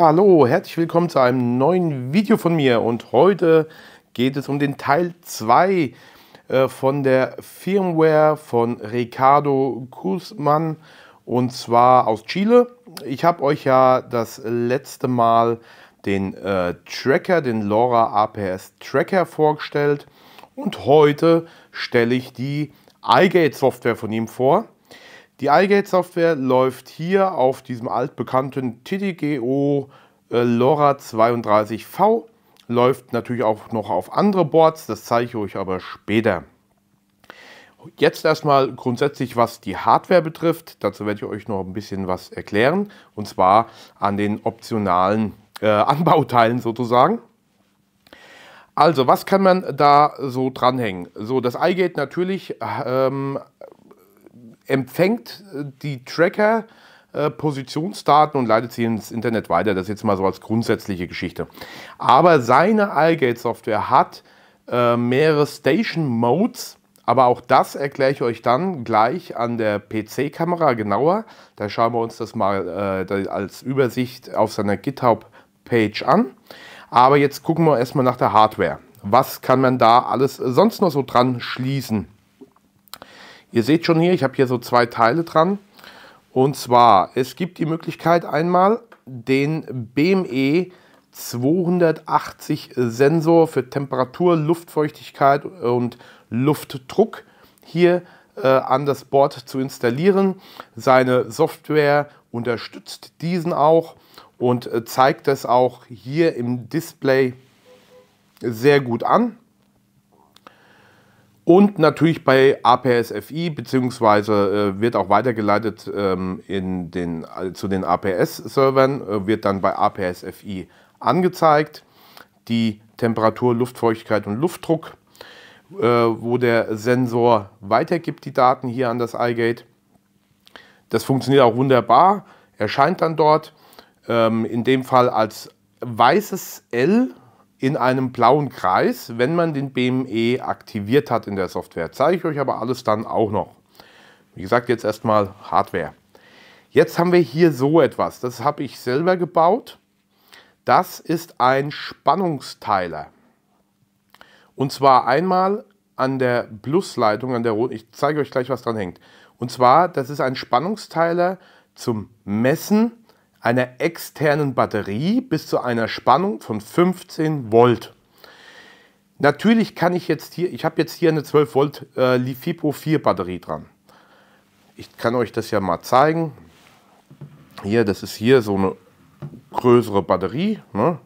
Ja, hallo, herzlich willkommen zu einem neuen Video von mir und heute geht es um den Teil 2 äh, von der Firmware von Ricardo Guzman und zwar aus Chile. Ich habe euch ja das letzte Mal den äh, Tracker, den LoRa APS Tracker vorgestellt und heute stelle ich die iGate Software von ihm vor. Die iGate-Software läuft hier auf diesem altbekannten TDGO äh, LoRa 32V, läuft natürlich auch noch auf andere Boards, das zeige ich euch aber später. Jetzt erstmal grundsätzlich, was die Hardware betrifft. Dazu werde ich euch noch ein bisschen was erklären. Und zwar an den optionalen äh, Anbauteilen sozusagen. Also, was kann man da so dranhängen? So, das iGate natürlich ähm, empfängt äh, die Tracker äh, Positionsdaten und leitet sie ins Internet weiter. Das ist jetzt mal so als grundsätzliche Geschichte. Aber seine Allgate-Software hat äh, mehrere Station-Modes, aber auch das erkläre ich euch dann gleich an der PC-Kamera genauer. Da schauen wir uns das mal als Übersicht auf seiner GitHub-Page an. Aber jetzt gucken wir erstmal nach der Hardware. Was kann man da alles sonst noch so dran schließen? Ihr seht schon hier, ich habe hier so zwei Teile dran. Und zwar, es gibt die Möglichkeit einmal den BME 280 Sensor für Temperatur, Luftfeuchtigkeit und Luftdruck hier äh, an das Board zu installieren. Seine Software unterstützt diesen auch und äh, zeigt das auch hier im Display sehr gut an. Und natürlich bei APS-FI, beziehungsweise äh, wird auch weitergeleitet ähm, in den, also zu den APS-Servern, äh, wird dann bei APS-FI angezeigt. Die Temperatur, Luftfeuchtigkeit und Luftdruck, äh, wo der Sensor weitergibt die Daten hier an das iGate. Das funktioniert auch wunderbar, erscheint dann dort, ähm, in dem Fall als weißes L in einem blauen Kreis, wenn man den BME aktiviert hat in der Software. Zeige ich euch aber alles dann auch noch. Wie gesagt, jetzt erstmal Hardware. Jetzt haben wir hier so etwas, das habe ich selber gebaut. Das ist ein Spannungsteiler. Und zwar einmal an der Plusleitung, an der roten, ich zeige euch gleich, was dran hängt. Und zwar, das ist ein Spannungsteiler zum Messen einer externen Batterie bis zu einer Spannung von 15 Volt. Natürlich kann ich jetzt hier, ich habe jetzt hier eine 12 Volt äh, Lifipo 4 Batterie dran. Ich kann euch das ja mal zeigen. Hier, das ist hier so eine größere Batterie. Ne?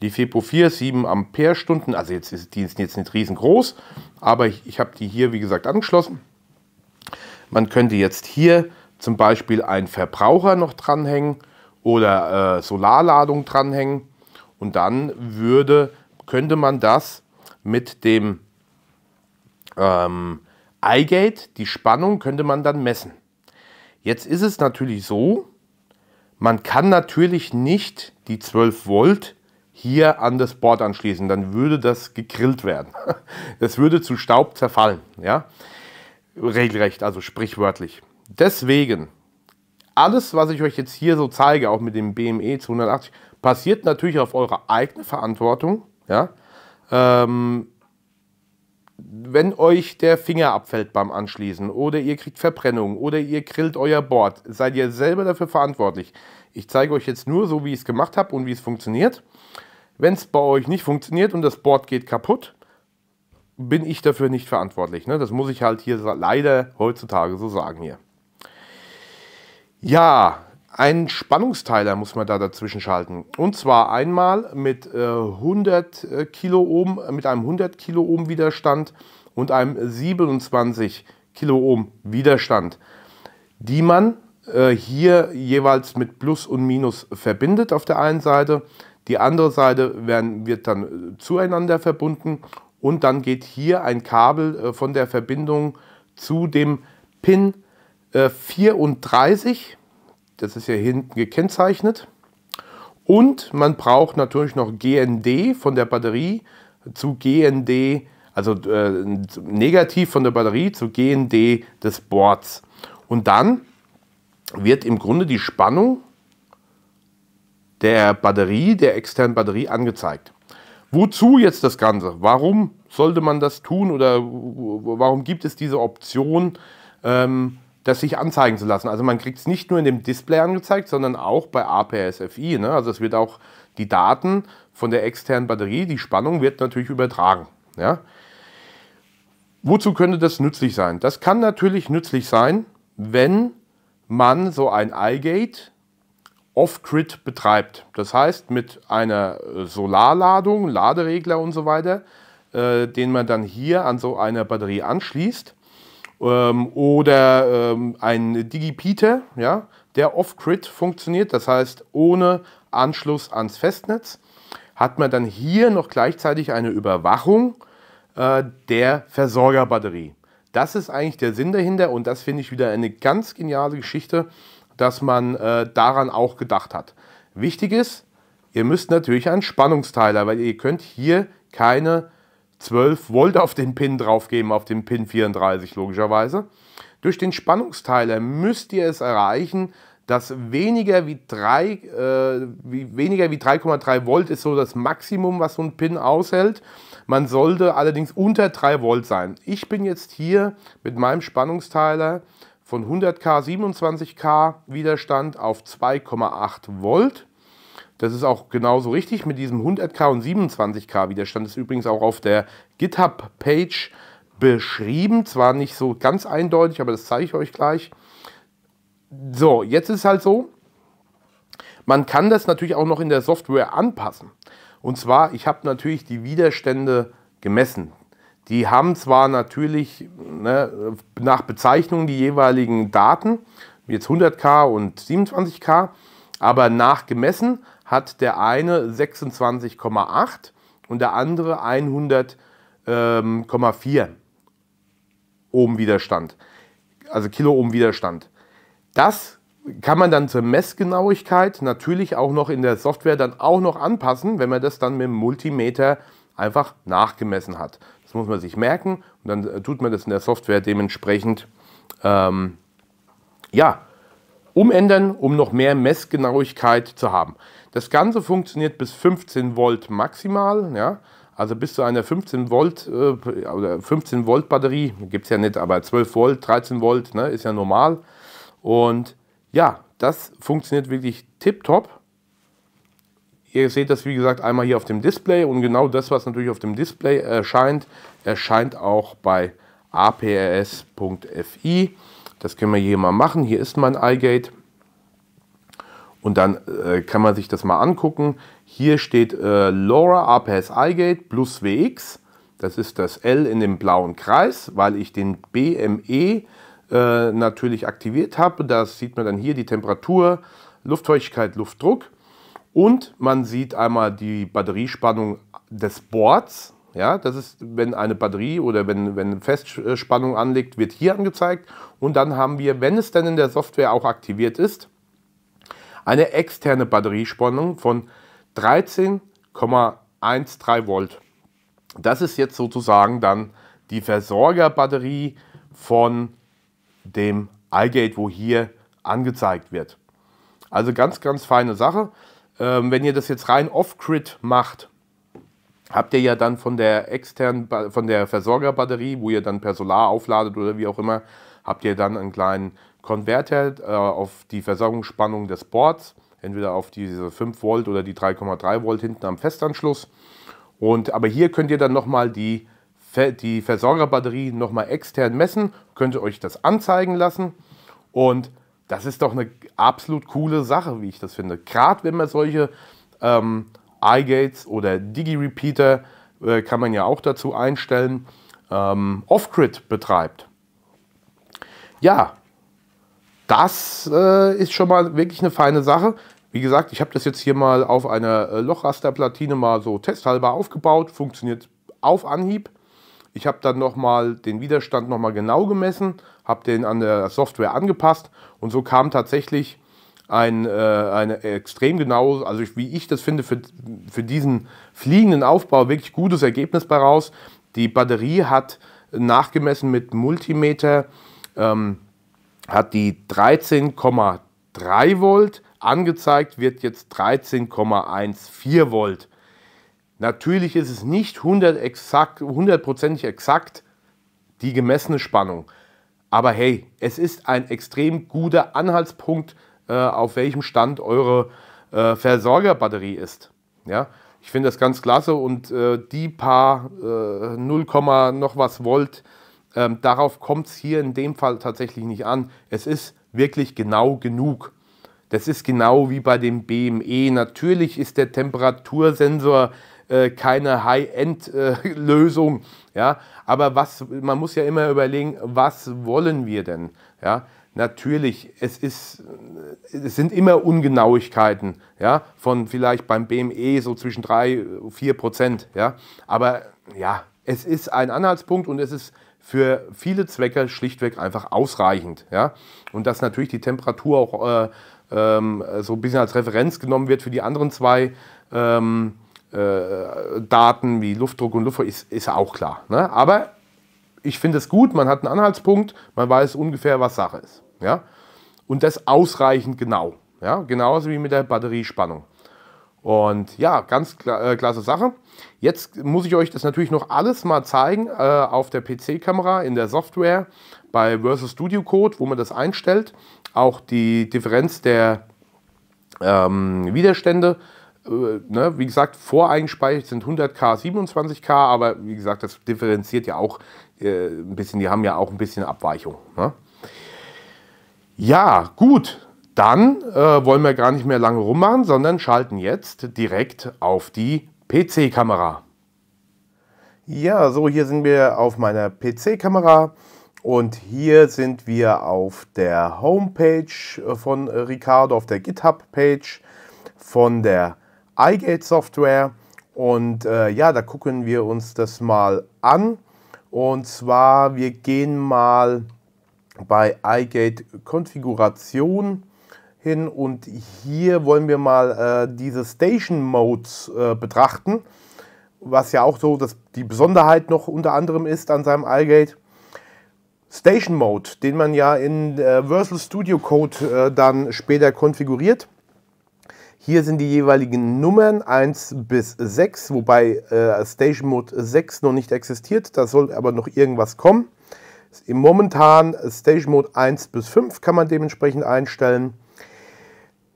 Lifipo 4, 7 Ampere-Stunden. Also jetzt ist die ist jetzt nicht riesengroß, aber ich, ich habe die hier, wie gesagt, angeschlossen. Man könnte jetzt hier zum Beispiel einen Verbraucher noch dranhängen oder äh, Solarladung dranhängen. Und dann würde, könnte man das mit dem ähm, iGate, die Spannung, könnte man dann messen. Jetzt ist es natürlich so, man kann natürlich nicht die 12 Volt hier an das Board anschließen, dann würde das gegrillt werden. Das würde zu Staub zerfallen, ja? Regelrecht, also sprichwörtlich. Deswegen alles, was ich euch jetzt hier so zeige, auch mit dem BME 280, passiert natürlich auf eure eigene Verantwortung. Ja? Ähm, wenn euch der Finger abfällt beim Anschließen oder ihr kriegt Verbrennung oder ihr grillt euer Board, seid ihr selber dafür verantwortlich. Ich zeige euch jetzt nur so, wie ich es gemacht habe und wie es funktioniert. Wenn es bei euch nicht funktioniert und das Board geht kaputt, bin ich dafür nicht verantwortlich. Ne? Das muss ich halt hier leider heutzutage so sagen hier. Ja, einen Spannungsteiler muss man da dazwischen schalten. Und zwar einmal mit äh, 100 äh, Kiloohm, äh, mit einem 100 Kiloohm Widerstand und einem 27 Kiloohm Widerstand, die man äh, hier jeweils mit Plus und Minus verbindet auf der einen Seite. Die andere Seite werden, wird dann äh, zueinander verbunden und dann geht hier ein Kabel äh, von der Verbindung zu dem Pin 34, äh, das ist ja hinten gekennzeichnet. Und man braucht natürlich noch GND von der Batterie zu GND, also äh, negativ von der Batterie zu GND des Boards. Und dann wird im Grunde die Spannung der Batterie, der externen Batterie angezeigt. Wozu jetzt das Ganze? Warum sollte man das tun oder warum gibt es diese Option? Ähm, das sich anzeigen zu lassen. Also man kriegt es nicht nur in dem Display angezeigt, sondern auch bei APS-FI. Ne? Also es wird auch die Daten von der externen Batterie, die Spannung wird natürlich übertragen. Ja? Wozu könnte das nützlich sein? Das kann natürlich nützlich sein, wenn man so ein iGate off-grid betreibt. Das heißt, mit einer äh, Solarladung, Laderegler und so weiter, äh, den man dann hier an so einer Batterie anschließt, ähm, oder ähm, ein DigiPeter, ja, der off-grid funktioniert, das heißt ohne Anschluss ans Festnetz, hat man dann hier noch gleichzeitig eine Überwachung äh, der Versorgerbatterie. Das ist eigentlich der Sinn dahinter und das finde ich wieder eine ganz geniale Geschichte, dass man äh, daran auch gedacht hat. Wichtig ist, ihr müsst natürlich einen Spannungsteiler, weil ihr könnt hier keine 12 Volt auf den Pin draufgeben, auf den Pin 34 logischerweise. Durch den Spannungsteiler müsst ihr es erreichen, dass weniger wie 3, äh, wie, weniger wie 3,3 Volt ist so das Maximum, was so ein Pin aushält. Man sollte allerdings unter 3 Volt sein. Ich bin jetzt hier mit meinem Spannungsteiler von 100k 27k Widerstand auf 2,8 Volt das ist auch genauso richtig. Mit diesem 100k und 27k Widerstand ist übrigens auch auf der GitHub-Page beschrieben. Zwar nicht so ganz eindeutig, aber das zeige ich euch gleich. So, jetzt ist halt so, man kann das natürlich auch noch in der Software anpassen. Und zwar, ich habe natürlich die Widerstände gemessen. Die haben zwar natürlich ne, nach Bezeichnung die jeweiligen Daten, jetzt 100k und 27k, aber nach gemessen hat der eine 26,8 und der andere 100,4 Ohm Widerstand. Also Kilo Ohm Widerstand. Das kann man dann zur Messgenauigkeit natürlich auch noch in der Software dann auch noch anpassen, wenn man das dann mit dem Multimeter einfach nachgemessen hat. Das muss man sich merken und dann äh, tut man das in der Software dementsprechend ähm, ja, umändern, um noch mehr Messgenauigkeit zu haben. Das Ganze funktioniert bis 15 Volt maximal, ja, also bis zu einer 15 Volt äh, oder 15 Volt Batterie, gibt es ja nicht, aber 12 Volt, 13 Volt, ne, ist ja normal. Und ja, das funktioniert wirklich tipptopp. Ihr seht das, wie gesagt, einmal hier auf dem Display und genau das, was natürlich auf dem Display erscheint, erscheint auch bei aprs.fi. Das können wir hier mal machen. Hier ist mein iGate. Und dann äh, kann man sich das mal angucken. Hier steht äh, LoRa APS iGate plus WX. Das ist das L in dem blauen Kreis, weil ich den BME äh, natürlich aktiviert habe. Das sieht man dann hier die Temperatur, Luftfeuchtigkeit, Luftdruck. Und man sieht einmal die Batteriespannung des Boards. Ja, das ist, wenn eine Batterie oder wenn, wenn Festspannung anliegt, wird hier angezeigt. Und dann haben wir, wenn es denn in der Software auch aktiviert ist, eine externe Batteriespannung von 13,13 Volt. Das ist jetzt sozusagen dann die Versorgerbatterie von dem iGate, wo hier angezeigt wird. Also ganz, ganz feine Sache. Ähm, wenn ihr das jetzt rein off-grid macht, habt ihr ja dann von der externen, von der Versorgerbatterie, wo ihr dann per Solar aufladet oder wie auch immer, habt ihr dann einen kleinen Konverter äh, auf die Versorgungsspannung des Boards, entweder auf diese 5 Volt oder die 3,3 Volt hinten am Festanschluss. Und, aber hier könnt ihr dann nochmal die, die Versorgerbatterie nochmal extern messen, könnt ihr euch das anzeigen lassen und das ist doch eine absolut coole Sache, wie ich das finde. Gerade wenn man solche ähm, iGates oder Digi-Repeater äh, kann man ja auch dazu einstellen, ähm, Off-Grid betreibt. Ja, das äh, ist schon mal wirklich eine feine Sache. Wie gesagt, ich habe das jetzt hier mal auf einer äh, Lochrasterplatine mal so testhalber aufgebaut. Funktioniert auf Anhieb. Ich habe dann nochmal den Widerstand nochmal genau gemessen, habe den an der Software angepasst und so kam tatsächlich ein, äh, ein extrem genaues, also ich, wie ich das finde, für, für diesen fliegenden Aufbau wirklich gutes Ergebnis daraus. Die Batterie hat nachgemessen mit Multimeter, ähm, hat die 13,3 Volt, angezeigt wird jetzt 13,14 Volt. Natürlich ist es nicht 100 exakt, 100% exakt die gemessene Spannung. Aber hey, es ist ein extrem guter Anhaltspunkt äh, auf welchem Stand eure äh, Versorgerbatterie ist. Ja? Ich finde das ganz klasse und äh, die paar 0, noch was Volt, ähm, darauf kommt es hier in dem Fall tatsächlich nicht an. Es ist wirklich genau genug. Das ist genau wie bei dem BME. Natürlich ist der Temperatursensor äh, keine High-End-Lösung, äh, ja. Aber was, man muss ja immer überlegen, was wollen wir denn, ja? Natürlich, es, ist, es sind immer Ungenauigkeiten, ja, von vielleicht beim BME so zwischen 3, 4 Prozent, ja. Aber ja, es ist ein Anhaltspunkt und es ist für viele Zwecke schlichtweg einfach ausreichend, ja. Und dass natürlich die Temperatur auch äh, ähm, so ein bisschen als Referenz genommen wird für die anderen zwei ähm, äh, Daten wie Luftdruck und Luftdruck, ist, ist auch klar. Ne? Aber ich finde es gut, man hat einen Anhaltspunkt, man weiß ungefähr, was Sache ist. Ja? Und das ausreichend genau. Ja? Genauso wie mit der Batteriespannung. Und ja, ganz kla äh, klasse Sache. Jetzt muss ich euch das natürlich noch alles mal zeigen äh, auf der PC-Kamera, in der Software, bei Versus Studio Code, wo man das einstellt. Auch die Differenz der ähm, Widerstände. Äh, ne? Wie gesagt, voreingespeichert sind 100K, 27K, aber wie gesagt, das differenziert ja auch äh, ein bisschen, die haben ja auch ein bisschen Abweichung. Ne? Ja, gut, dann äh, wollen wir gar nicht mehr lange rummachen, sondern schalten jetzt direkt auf die PC-Kamera. Ja, so hier sind wir auf meiner PC-Kamera und hier sind wir auf der Homepage äh, von äh, Ricardo, auf der GitHub-Page von der iGate Software. Und äh, ja, da gucken wir uns das mal an. Und zwar, wir gehen mal bei iGate Konfiguration hin und hier wollen wir mal äh, diese Station Modes äh, betrachten, was ja auch so dass die Besonderheit noch unter anderem ist an seinem iGate. Station Mode, den man ja in äh, Versal Studio Code äh, dann später konfiguriert. Hier sind die jeweiligen Nummern 1 bis 6, wobei äh, Station Mode 6 noch nicht existiert. Da soll aber noch irgendwas kommen. Im momentan Stage Mode 1 bis 5 kann man dementsprechend einstellen.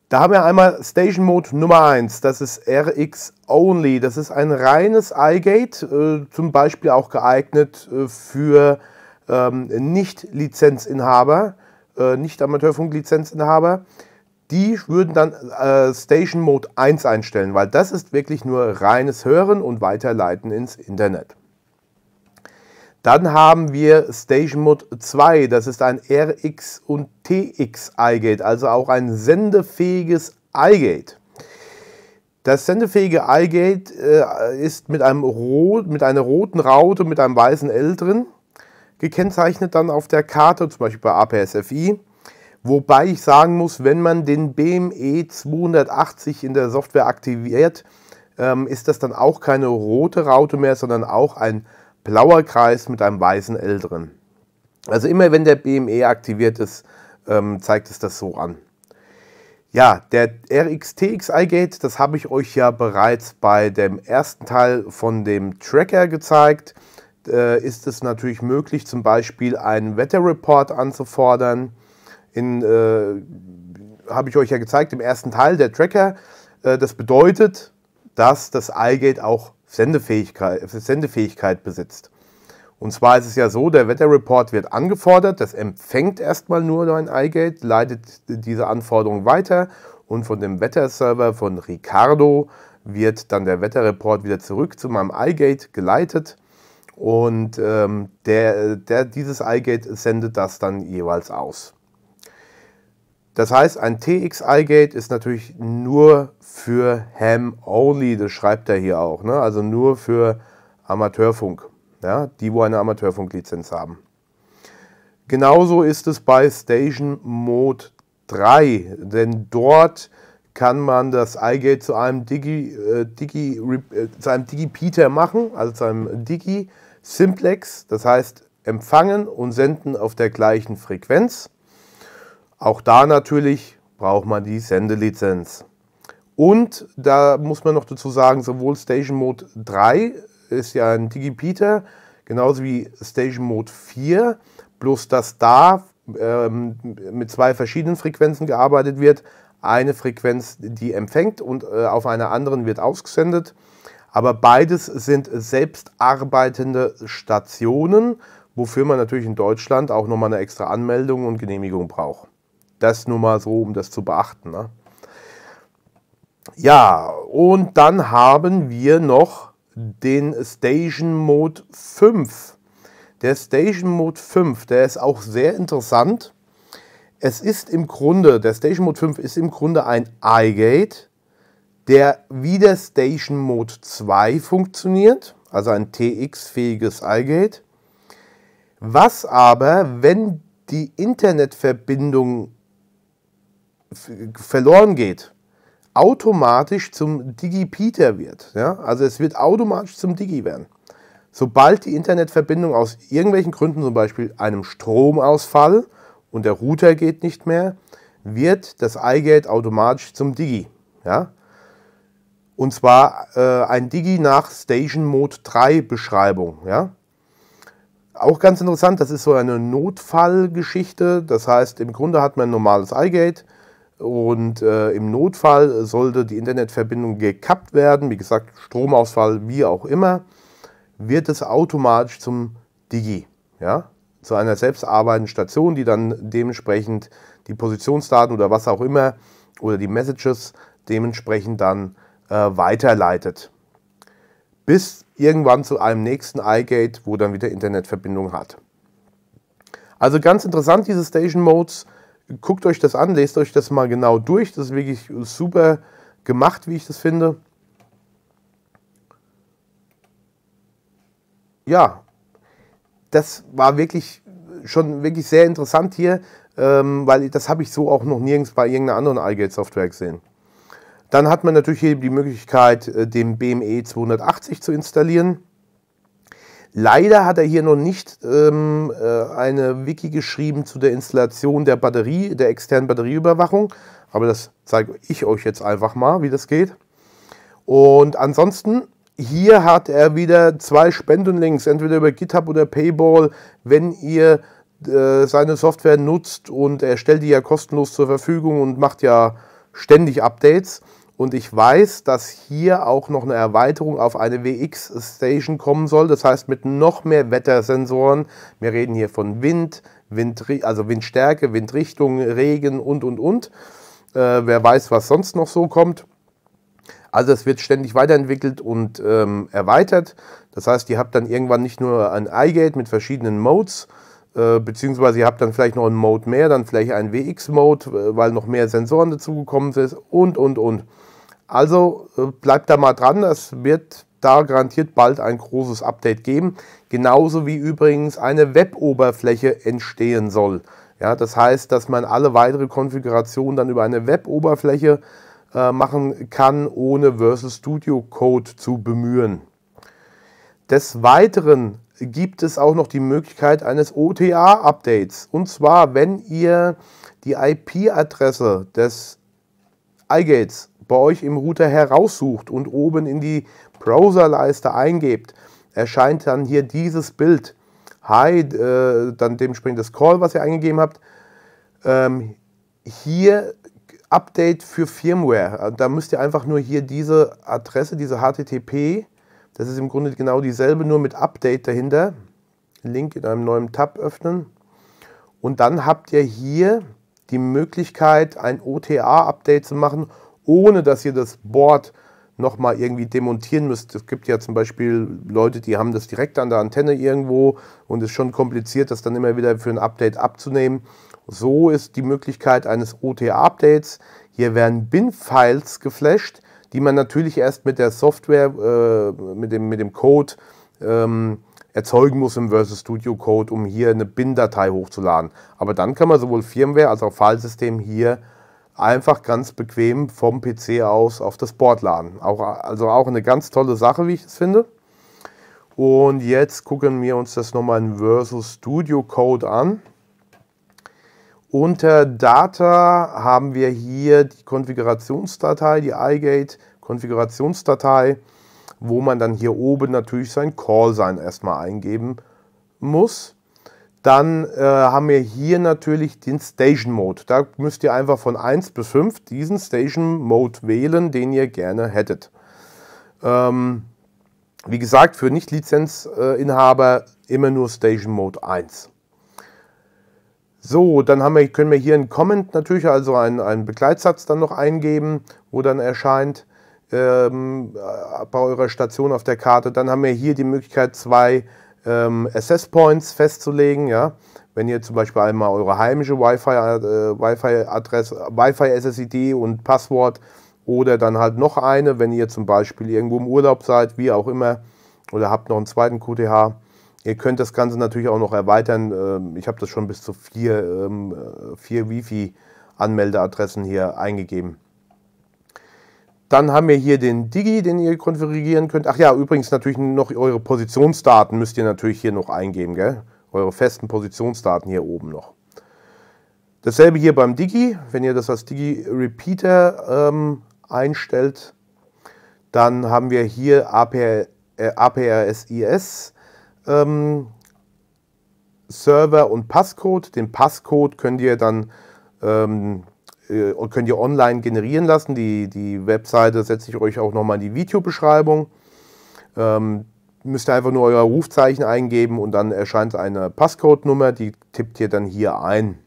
Da haben wir einmal Station Mode Nummer 1, das ist RX Only. Das ist ein reines iGate, äh, zum Beispiel auch geeignet äh, für ähm, Nicht-Lizenzinhaber, äh, Nicht-Amateurfunk-Lizenzinhaber. Die würden dann äh, Station Mode 1 einstellen, weil das ist wirklich nur reines Hören und Weiterleiten ins Internet. Dann haben wir Station Mode 2, das ist ein RX und TX iGate, also auch ein sendefähiges iGate. Das sendefähige iGate äh, ist mit, einem Rot, mit einer roten Raute, mit einem weißen L drin, gekennzeichnet dann auf der Karte, zum Beispiel bei APSFI. Wobei ich sagen muss, wenn man den BME 280 in der Software aktiviert, ähm, ist das dann auch keine rote Raute mehr, sondern auch ein blauer Kreis mit einem weißen L drin. Also immer wenn der BME aktiviert ist, ähm, zeigt es das so an. Ja, der rx RXTXI-Gate, das habe ich euch ja bereits bei dem ersten Teil von dem Tracker gezeigt. Äh, ist es natürlich möglich, zum Beispiel einen Wetterreport anzufordern. In, äh, habe ich euch ja gezeigt im ersten Teil der Tracker. Äh, das bedeutet, dass das I-Gate auch Sendefähigkeit, Sendefähigkeit besitzt. Und zwar ist es ja so, der Wetterreport wird angefordert, das empfängt erstmal nur ein iGate, leitet diese Anforderung weiter und von dem Wetterserver von Ricardo wird dann der Wetterreport wieder zurück zu meinem iGate geleitet und ähm, der, der, dieses iGate sendet das dann jeweils aus. Das heißt, ein TXI-Gate ist natürlich nur für Ham-Only, das schreibt er hier auch, ne? also nur für Amateurfunk, ja? die, wo eine Amateurfunklizenz haben. Genauso ist es bei Station Mode 3, denn dort kann man das iGate zu einem Digi, äh, Digi, äh, zu einem Digipeater machen, also zu einem Digi Simplex, das heißt empfangen und senden auf der gleichen Frequenz. Auch da natürlich braucht man die Sendelizenz. Und da muss man noch dazu sagen, sowohl Station Mode 3 ist ja ein Digipeter, genauso wie Station Mode 4, bloß dass da ähm, mit zwei verschiedenen Frequenzen gearbeitet wird. Eine Frequenz, die empfängt und äh, auf einer anderen wird ausgesendet. Aber beides sind selbst arbeitende Stationen, wofür man natürlich in Deutschland auch nochmal eine extra Anmeldung und Genehmigung braucht. Das nur mal so, um das zu beachten. Ne? Ja, und dann haben wir noch den Station Mode 5. Der Station Mode 5, der ist auch sehr interessant. Es ist im Grunde, der Station Mode 5 ist im Grunde ein iGate, der wie der Station Mode 2 funktioniert, also ein TX-fähiges iGate. Was aber, wenn die Internetverbindung verloren geht, automatisch zum Digi-Peter wird. Ja? Also es wird automatisch zum Digi werden. Sobald die Internetverbindung aus irgendwelchen Gründen, zum Beispiel einem Stromausfall und der Router geht nicht mehr, wird das Eigeld automatisch zum Digi. Ja? Und zwar äh, ein Digi nach Station Mode 3 Beschreibung. Ja? Auch ganz interessant, das ist so eine Notfallgeschichte. Das heißt, im Grunde hat man ein normales iGate, und äh, im Notfall sollte die Internetverbindung gekappt werden, wie gesagt, Stromausfall, wie auch immer, wird es automatisch zum Digi, ja, zu einer selbstarbeitenden Station, die dann dementsprechend die Positionsdaten oder was auch immer oder die Messages dementsprechend dann äh, weiterleitet. Bis irgendwann zu einem nächsten iGate, wo dann wieder Internetverbindung hat. Also ganz interessant, diese Station Modes guckt euch das an, lest euch das mal genau durch. Das ist wirklich super gemacht, wie ich das finde. Ja, das war wirklich schon wirklich sehr interessant hier, ähm, weil das habe ich so auch noch nirgends bei irgendeiner anderen iGate-Software gesehen. Dann hat man natürlich hier die Möglichkeit, äh, den BME 280 zu installieren. Leider hat er hier noch nicht ähm, äh, eine Wiki geschrieben zu der Installation der Batterie, der externen Batterieüberwachung. Aber das zeige ich euch jetzt einfach mal, wie das geht. Und ansonsten, hier hat er wieder zwei Spendenlinks, entweder über GitHub oder Payball, wenn ihr äh, seine Software nutzt und er stellt die ja kostenlos zur Verfügung und macht ja ständig Updates. Und ich weiß, dass hier auch noch eine Erweiterung auf eine WX-Station kommen soll. Das heißt, mit noch mehr Wettersensoren. Wir reden hier von Wind, Wind also Windstärke, Windrichtung, Regen und, und, und. Äh, wer weiß, was sonst noch so kommt. Also es wird ständig weiterentwickelt und ähm, erweitert. Das heißt, ihr habt dann irgendwann nicht nur ein iGate mit verschiedenen Modes, äh, beziehungsweise ihr habt dann vielleicht noch einen Mode mehr, dann vielleicht einen WX-Mode, äh, weil noch mehr Sensoren dazugekommen sind und, und, und. Also äh, bleibt da mal dran, es wird da garantiert bald ein großes Update geben. Genauso wie übrigens eine Web-Oberfläche entstehen soll. Ja, das heißt, dass man alle weitere Konfigurationen dann über eine Web-Oberfläche äh, machen kann, ohne Versus Studio Code zu bemühen. Des Weiteren gibt es auch noch die Möglichkeit eines OTA-Updates. Und zwar, wenn ihr die IP-Adresse des iGates bei euch im Router heraussucht und oben in die Browserleiste eingebt, erscheint dann hier dieses Bild. Hi, äh, dann dementsprechend das Call, was ihr eingegeben habt. Ähm, hier Update für Firmware. Äh, da müsst ihr einfach nur hier diese Adresse, diese HTTP, das ist im Grunde genau dieselbe, nur mit Update dahinter. Link in einem neuen Tab öffnen. Und dann habt ihr hier die Möglichkeit, ein OTA-Update zu machen ohne dass ihr das Board nochmal irgendwie demontieren müsst. Es gibt ja zum Beispiel Leute, die haben das direkt an der Antenne irgendwo und es ist schon kompliziert, das dann immer wieder für ein Update abzunehmen. So ist die Möglichkeit eines OTA-Updates. Hier werden Bin-Files geflasht, die man natürlich erst mit der Software, äh, mit, dem, mit dem Code ähm, erzeugen muss im Versus Studio Code, um hier eine Bin-Datei hochzuladen. Aber dann kann man sowohl Firmware als auch Filesystem hier einfach ganz bequem vom PC aus auf das Board laden. Auch, also auch eine ganz tolle Sache, wie ich es finde. Und jetzt gucken wir uns das nochmal in Versus Studio Code an. Unter Data haben wir hier die Konfigurationsdatei, die iGate Konfigurationsdatei, wo man dann hier oben natürlich sein Call-Sign erstmal eingeben muss. Dann äh, haben wir hier natürlich den Station Mode. Da müsst ihr einfach von 1 bis 5 diesen Station Mode wählen, den ihr gerne hättet. Ähm, wie gesagt, für Nicht-Lizenzinhaber immer nur Station Mode 1. So, dann wir, können wir hier einen Comment natürlich, also einen, einen Begleitsatz dann noch eingeben, wo dann erscheint ähm, äh, bei eurer Station auf der Karte. Dann haben wir hier die Möglichkeit, zwei ähm, Access Points festzulegen. Ja? Wenn ihr zum Beispiel einmal eure heimische Wi-Fi-Adresse, äh, Wi-Fi-SSID und Passwort oder dann halt noch eine, wenn ihr zum Beispiel irgendwo im Urlaub seid, wie auch immer, oder habt noch einen zweiten QTH. Ihr könnt das Ganze natürlich auch noch erweitern. Ähm, ich habe das schon bis zu vier, ähm, äh, vier Wi-Fi-Anmeldeadressen hier eingegeben. Dann haben wir hier den Digi, den ihr konfigurieren könnt. Ach ja, übrigens natürlich noch eure Positionsdaten müsst ihr natürlich hier noch eingeben, gell? Eure festen Positionsdaten hier oben noch. Dasselbe hier beim Digi. Wenn ihr das als Digi Repeater ähm, einstellt, dann haben wir hier APR, äh, APRSIS ähm, Server und Passcode. Den Passcode könnt ihr dann ähm, äh, könnt ihr online generieren lassen. Die, die Webseite setze ich euch auch nochmal in die Videobeschreibung. Ähm, müsst ihr einfach nur euer Rufzeichen eingeben und dann erscheint eine Passcode-Nummer, die tippt ihr dann hier ein.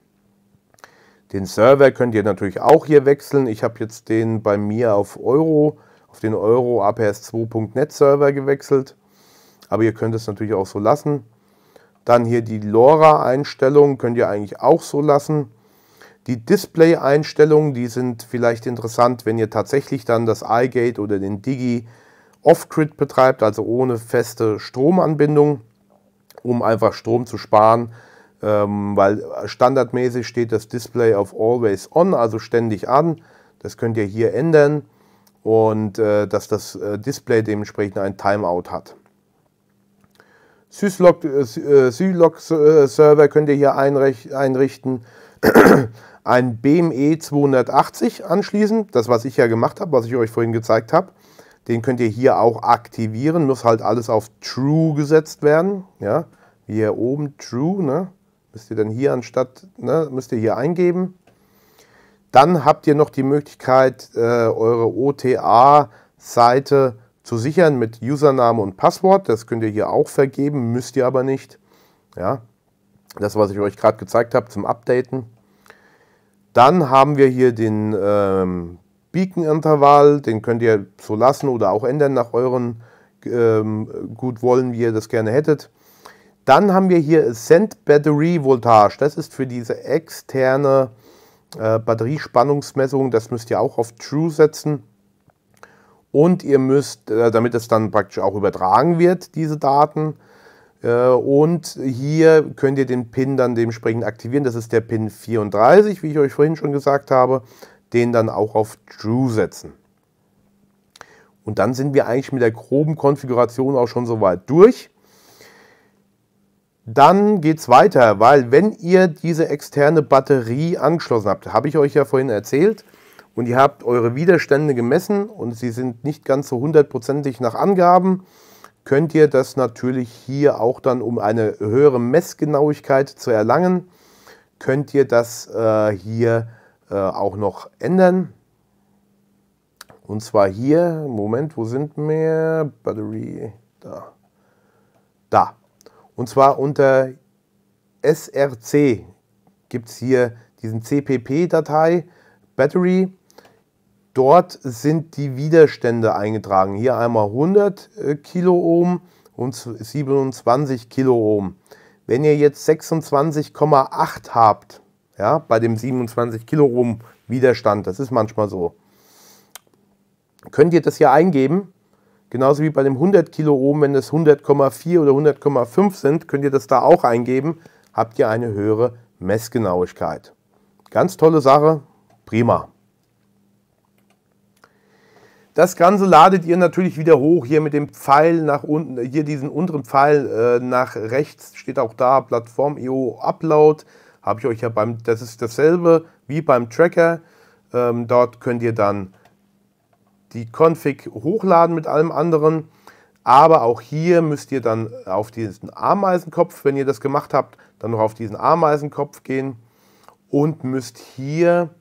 Den Server könnt ihr natürlich auch hier wechseln. Ich habe jetzt den bei mir auf Euro, auf den Euro APS2.net Server gewechselt. Aber ihr könnt es natürlich auch so lassen. Dann hier die LoRa-Einstellung könnt ihr eigentlich auch so lassen. Die Display-Einstellungen, die sind vielleicht interessant, wenn ihr tatsächlich dann das iGate oder den Digi off-grid betreibt, also ohne feste Stromanbindung, um einfach Strom zu sparen, ähm, weil standardmäßig steht das Display auf Always On, also ständig an. Das könnt ihr hier ändern und äh, dass das äh, Display dementsprechend ein Timeout hat. Syslog-Server äh, äh, äh könnt ihr hier einrichten ein BME 280 anschließen, das was ich ja gemacht habe, was ich euch vorhin gezeigt habe. Den könnt ihr hier auch aktivieren, muss halt alles auf True gesetzt werden. Ja, wie hier oben True, ne? müsst ihr dann hier anstatt, ne? müsst ihr hier eingeben. Dann habt ihr noch die Möglichkeit, äh, eure OTA-Seite zu sichern mit Username und Passwort. Das könnt ihr hier auch vergeben, müsst ihr aber nicht. Ja, das, was ich euch gerade gezeigt habe zum Updaten. Dann haben wir hier den ähm, Beacon-Intervall. Den könnt ihr so lassen oder auch ändern nach euren ähm, Gutwollen, wie ihr das gerne hättet. Dann haben wir hier Ascent Battery Voltage. Das ist für diese externe äh, Batteriespannungsmessung. Das müsst ihr auch auf True setzen. Und ihr müsst, äh, damit es dann praktisch auch übertragen wird, diese Daten, äh, und hier könnt ihr den Pin dann dementsprechend aktivieren. Das ist der Pin 34, wie ich euch vorhin schon gesagt habe. Den dann auch auf True setzen. Und dann sind wir eigentlich mit der groben Konfiguration auch schon soweit durch. Dann geht es weiter, weil wenn ihr diese externe Batterie angeschlossen habt, habe ich euch ja vorhin erzählt, und ihr habt eure Widerstände gemessen und sie sind nicht ganz so hundertprozentig nach Angaben, könnt ihr das natürlich hier auch dann, um eine höhere Messgenauigkeit zu erlangen, könnt ihr das äh, hier äh, auch noch ändern. Und zwar hier, Moment, wo sind wir? Battery, da. Da. Und zwar unter SRC gibt es hier diesen CPP-Datei, Battery, Dort sind die Widerstände eingetragen. Hier einmal 100 äh, Kiloohm und 27 Kiloohm. Wenn ihr jetzt 26,8 habt, ja, bei dem 27 Kiloohm Widerstand, das ist manchmal so, könnt ihr das hier eingeben. Genauso wie bei dem 100 Kiloohm, wenn es 100,4 oder 100,5 sind, könnt ihr das da auch eingeben, habt ihr eine höhere Messgenauigkeit. Ganz tolle Sache, prima. Das Ganze ladet ihr natürlich wieder hoch, hier mit dem Pfeil nach unten, äh, hier diesen unteren Pfeil äh, nach rechts, steht auch da, Plattform EO Upload, habe ich euch ja beim, das ist dasselbe wie beim Tracker, ähm, dort könnt ihr dann die Config hochladen mit allem anderen, aber auch hier müsst ihr dann auf diesen Ameisenkopf, wenn ihr das gemacht habt, dann noch auf diesen Ameisenkopf gehen und müsst hier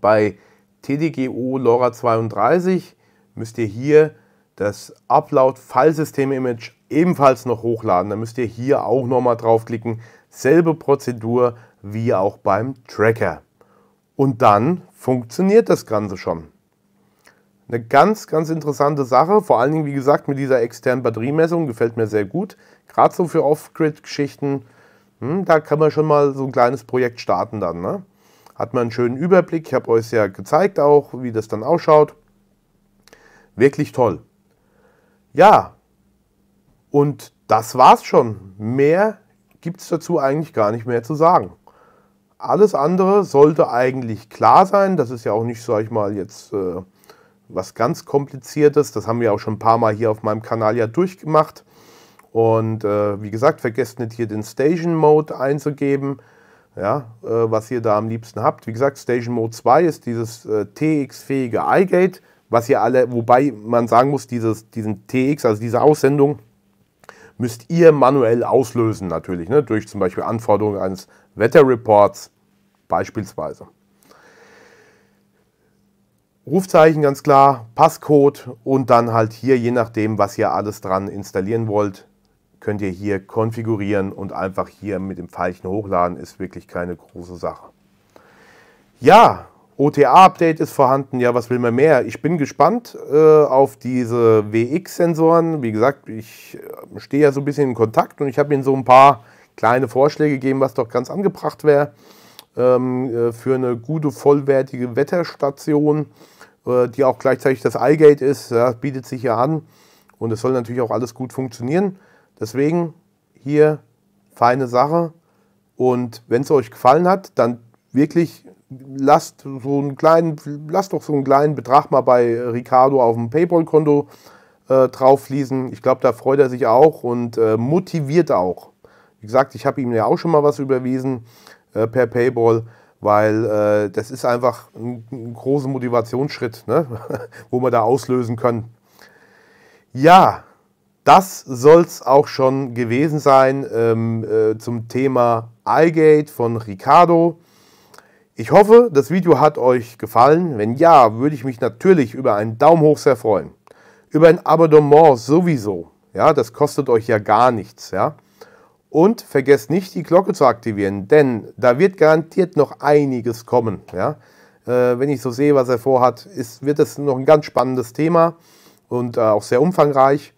bei TDGO LoRa 32 müsst ihr hier das Upload filesystem Image ebenfalls noch hochladen. Da müsst ihr hier auch nochmal draufklicken. Selbe Prozedur wie auch beim Tracker. Und dann funktioniert das Ganze schon. Eine ganz, ganz interessante Sache, vor allen Dingen, wie gesagt, mit dieser externen Batteriemessung, gefällt mir sehr gut. Gerade so für Off-Grid-Geschichten, hm, da kann man schon mal so ein kleines Projekt starten dann. Ne? Hat man einen schönen Überblick. Ich habe euch ja gezeigt auch, wie das dann ausschaut. Wirklich toll. Ja, und das war's schon. Mehr gibt es dazu eigentlich gar nicht mehr zu sagen. Alles andere sollte eigentlich klar sein. Das ist ja auch nicht, sage ich mal, jetzt äh, was ganz Kompliziertes. Das haben wir auch schon ein paar Mal hier auf meinem Kanal ja durchgemacht. Und äh, wie gesagt, vergesst nicht hier den Station Mode einzugeben ja, äh, was ihr da am liebsten habt. Wie gesagt, Station Mode 2 ist dieses äh, TX-fähige iGate, was ihr alle, wobei man sagen muss, dieses, diesen TX, also diese Aussendung, müsst ihr manuell auslösen natürlich, ne, durch zum Beispiel Anforderungen eines Wetterreports beispielsweise. Rufzeichen ganz klar, Passcode und dann halt hier, je nachdem, was ihr alles dran installieren wollt, könnt ihr hier konfigurieren und einfach hier mit dem Pfeilchen hochladen, ist wirklich keine große Sache. Ja, OTA-Update ist vorhanden, ja, was will man mehr? Ich bin gespannt äh, auf diese WX-Sensoren. Wie gesagt, ich äh, stehe ja so ein bisschen in Kontakt und ich habe Ihnen so ein paar kleine Vorschläge gegeben, was doch ganz angebracht wäre ähm, äh, für eine gute, vollwertige Wetterstation, äh, die auch gleichzeitig das iGate ist. Ja, bietet sich ja an und es soll natürlich auch alles gut funktionieren. Deswegen hier feine Sache. Und wenn es euch gefallen hat, dann wirklich lasst so einen kleinen, lasst doch so einen kleinen Betrag mal bei Ricardo auf dem PayPal-Konto äh, drauf fließen. Ich glaube, da freut er sich auch und äh, motiviert auch. Wie gesagt, ich habe ihm ja auch schon mal was überwiesen äh, per PayPal, weil äh, das ist einfach ein, ein großer Motivationsschritt, ne? wo man da auslösen kann. Ja, das soll es auch schon gewesen sein ähm, äh, zum Thema iGate von Ricardo. Ich hoffe, das Video hat euch gefallen. Wenn ja, würde ich mich natürlich über einen Daumen hoch sehr freuen. Über ein Abonnement sowieso. Ja, das kostet euch ja gar nichts. Ja? Und vergesst nicht, die Glocke zu aktivieren, denn da wird garantiert noch einiges kommen. Ja? Äh, wenn ich so sehe, was er vorhat, ist, wird das noch ein ganz spannendes Thema und äh, auch sehr umfangreich.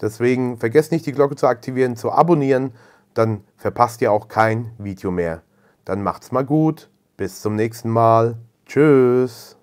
Deswegen vergesst nicht, die Glocke zu aktivieren, zu abonnieren, dann verpasst ihr auch kein Video mehr. Dann macht's mal gut, bis zum nächsten Mal. Tschüss.